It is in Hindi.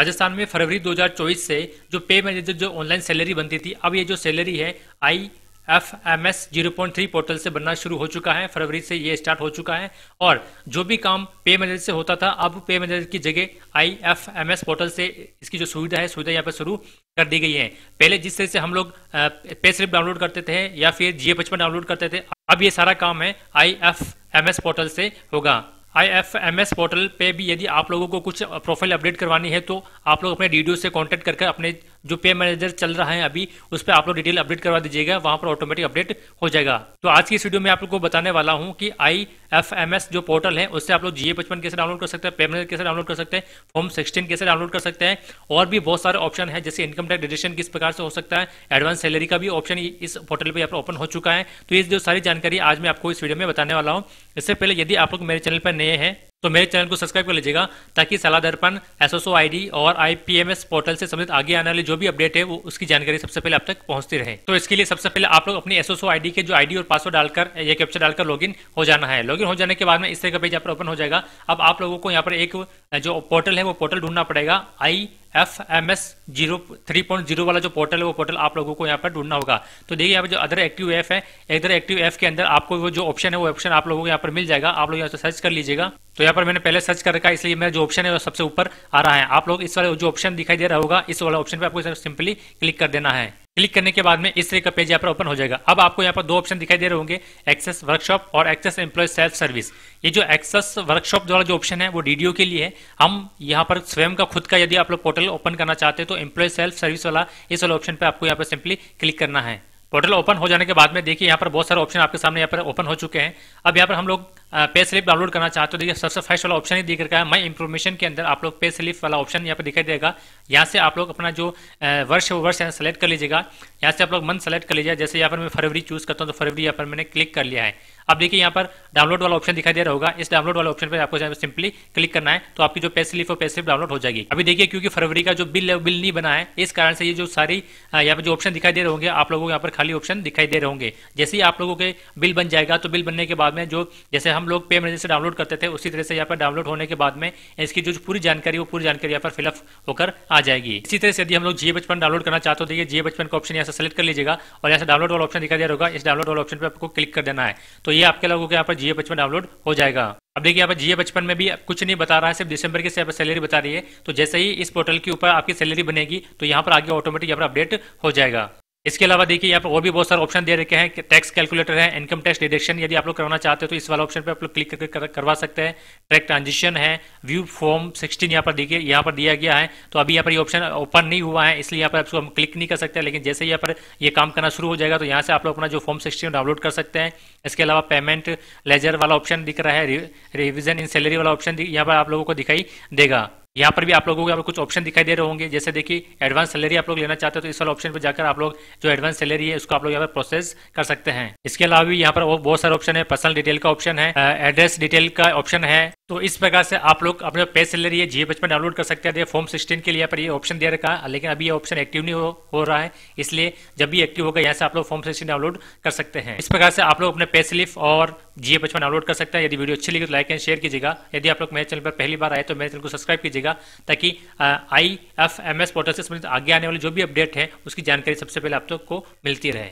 राजस्थान में फरवरी 2024 से जो पे मैनेजर जो ऑनलाइन सैलरी बनती थी अब ये जो सैलरी है I F M S zero point three portal से बनना शुरू हो चुका है फरवरी से ये स्टार्ट हो चुका है और जो भी काम पे मैनेजर से होता था अब पे मैनेजर की जगह I F M S portal से इसकी जो सुविधा है सुविधा यहाँ पर शुरू कर दी गई है पहले जिस तरह से हम लोग पे स्लिप डाउनलोड करते थे या फिर जीए पचपन डाउनलोड करते थे अब ये सारा काम है I F M S portal से होगा I F M S portal पे भी यदि आप लोगों को कुछ प्रोफाइल अपडेट करवानी है तो आप लोग अपने डी से कॉन्टैक्ट करके अपने जो पे मैनेजर चल रहा है अभी उस पर आप लोग डिटेल अपडेट करवा दीजिएगा वहां पर ऑटोमेटिक अपडेट हो जाएगा तो आज की इस वीडियो में आप लोग को बताने वाला हूँ कि आई एफ एम एस जो पोर्टल है उससे आप लोग जीए पचपन कैसे डाउनलोड कर सकते हैं पेमेंट कैसे डाउनलोड कर सकते हैं फॉर्म सिक्सटीन कैसे डाउनलोड कर सकते हैं और भी बहुत सारे ऑप्शन है जैसे इनकम टैक्स डिडक्शन किस प्रकार से हो सकता है एडवांस सैलरी का भी ऑप्शन इस पोर्टल पर ओपन हो चुका है तो ये जो सारी जानकारी आज मैं आपको इस वीडियो में बताने वाला हूँ इससे पहले यदि आप लोग मेरे चैनल पर नए हैं तो मेरे चैनल को सब्सक्राइब कर लीजिएगा ताकि सलाह दर्पण एसओसओ आईडी और आईपीएमएस पोर्टल से संबंधित आगे आने वाली जो भी अपडेट है वो उसकी जानकारी सबसे पहले आप तक पहुंचती रहे तो इसके लिए सबसे पहले आप लोग अपनी एसओसओ आईडी के जो आईडी और पासवर्ड डालकर या कैप्चर डालकर लॉगिन हो जाना है लॉगिन हो जाने के बाद में इस तरह का पेज यहाँ पर ओपन हो जाएगा अब आप लोगों को यहाँ पर एक जो पोर्टल है वो पोर्टल ढूंढना पड़ेगा I F M S zero three point zero वाला जो पोर्टल है वो पोर्टल आप लोगों को यहाँ पर ढूंढना होगा तो देखिए यहाँ पर जो अदर एक्टिव एफ है इधर एक्टिव एफ के अंदर आपको वो जो ऑप्शन है वो ऑप्शन आप लोगों को यहाँ पर मिल जाएगा आप लोग यहाँ से सर्च कर लीजिएगा तो यहाँ पर मैंने पहले सर्च कर रखा इसलिए मेरा जो ऑप्शन है वो सबसे ऊपर आ रहा है आप लोग इस वाले जो ऑप्शन दिखाई दे रहा होगा इस वाला ऑप्शन पर आपको सिंपली क्लिक कर देना है क्लिक करने के बाद में इस तरह का पेज यहाँ पर ओपन हो जाएगा अब आपको यहाँ पर दो ऑप्शन दिखाई दे रहे होंगे एक्सेस वर्कशॉप और एक्सेस एम्प्लॉय सेल्फ सर्विस ये जो एक्सेस वर्कशॉप द्वारा जो ऑप्शन है वो डीडीओ के लिए है हम यहाँ पर स्वयं का खुद का यदि आप लोग पोर्टल ओपन करना चाहते हैं तो एम्प्लॉय सेल्फ सर्विस वाला इस वाले ऑप्शन पर आपको यहाँ पर सिंपली क्लिक करना है पोर्टल ओपन हो जाने के बाद में देखिए यहाँ पर बहुत सारे ऑप्शन आपके सामने यहाँ पर ओपन हो चुके हैं अब यहाँ पर हम लोग पे स्लिप डाउनलोड करना चाहते हो देखिए सबसे फर्स्ट वाला ऑप्शन ही दिख रखा है माई इंफॉर्मेशन के अंदर आप लोग पे स्लिप वाला ऑप्शन यहाँ पर दिखाई देगा यहाँ से आप लोग अपना जो वर्ष है वर्ष यहाँ सेलेक्ट कर लीजिएगा यहाँ से आप लोग मंथ सेलेक्ट कर लीजिए जैसे यहाँ पर मैं फरवरी चूज करता हूँ तो फरवरी यहाँ पर मैंने क्लिक कर लिया है अब देखिए यहाँ पर डाउनलोड वाला ऑप्शन दिखाई दे रहा होगा इस डाउनलोड वाले ऑप्शन पर आपको सिंपली क्लिक करना है तो आपकी जो पे स्लिप और पे स्लिप डाउनलोड हो जाएगी अभी देखिए क्योंकि फरवरी का जो बिल है बिल नहीं बना है इस कारण से ये जो सारी यहाँ पर जो ऑप्शन दिखाई दे रहे होंगे आप लोगों को यहाँ पर खाली ऑप्शन दिखाई दे रहे होंगे जैसे ही आप लोगों के बिल बन जाएगा तो बिल बनने के बाद में जो जैसे हम लोग पे मैनेजर से डाउनलोड करते थे उसी तरह से यहाँ पर डाउनलोड होने के बाद में इसकी जो पूरी जानकारी वो पूरी जानकारी यहाँ पर फिलअप होकर आ जाएगी इसी तरह से यदि हम लोग जियो बचपन डाउनलोड करना चाहते हो तो ये बचपन का ऑप्शन यहाँ से सेलेक्ट कर लीजिएगा और यहाँ से डाउनलोड वाला ऑप्शन दिखाई दे रहा होगा इस डाउनलोड वाला ऑप्शन पर आपको क्लिक कर देना है तो ये आपके लोगों के यहाँ पर जियो बचपन डाउनलोड हो जाएगा अब देखिए यहाँ पर जीए बचपन में भी कुछ नहीं बता रहा है सिर्फ दिसंबर की यहाँ सैलरी बता रही है तो जैसे ही इस पोर्टल के ऊपर आपकी सैलरी बनेगी तो यहाँ पर आगे ऑटोमेटिक यहाँ पर अपडेट हो जाएगा इसके अलावा देखिए यहाँ पर और भी बहुत सारे ऑप्शन दे रखे हैं टैक्स कैलकुलेटर है इनकम टैक्स डिडक्शन यदि आप लोग करवाना चाहते हो तो इस वाला ऑप्शन पर आप लोग क्लिक करके कर, करवा सकते हैं ट्रैक ट्रांजिशन है व्यू फॉर्म 16 यहाँ पर देखिए यहाँ पर दिया गया है तो अभी यहाँ पर ये यह ऑप्शन ओपन नहीं हुआ है इसलिए यहाँ पर आपको हम क्लिक नहीं कर सकते लेकिन जैसे यहाँ पर ये यह काम करना शुरू हो जाएगा तो यहाँ से आप लोग अपना जो फॉर्म सिक्सटीन डाउनलोड कर सकते हैं इसके अलावा पेमेंट लेजर वाला ऑप्शन दिख रहा है रिविजन इन सैलरी वाला ऑप्शन यहाँ पर आप लोगों को दिखाई देगा यहाँ पर भी आप लोगों को कुछ ऑप्शन दिखाई दे रहे होंगे जैसे देखिए एडवांस सैलरी आप लोग लेना चाहते हो तो इस वाले ऑप्शन पर जाकर आप लोग जो एडवांस सैलरी है उसको आप लोग यहाँ पर प्रोसेस कर सकते हैं इसके अलावा भी यहाँ पर बहुत सारे ऑप्शन है पर्सनल डिटेल का ऑप्शन है एड्रेस डिटेल का ऑप्शन है तो इस प्रकार से आप लोग अपने पे सैलरी है जी एच में डाउनलोड कर सकते हैं फॉर्म सिक्सटीन के लिए पर ये ऑप्शन दे रखा है लेकिन अभी ये ऑप्शन एक्टिव नहीं हो, हो रहा है इसलिए जब भी एक्टिव होगा यहाँ से आप लोग फॉर्म सिक्सटीन डाउनलोड कर सकते हैं इस प्रकार से आप लोग अपने पे स्लिप और जी एच में डाउनलोड कर सकते हैं यदि वीडियो अच्छी लगी तो लाइक एंड शेयर कीजिएगा यदि आप लोग मेरे चैनल पर पहली बार आए तो मेरे चैनल को सब्सक्राइब कीजिएगा दीजिएगा ताकि I F M S portal से संबंधित आगे आने वाली जो भी अपडेट है उसकी जानकारी सबसे पहले आप तो को मिलती रहे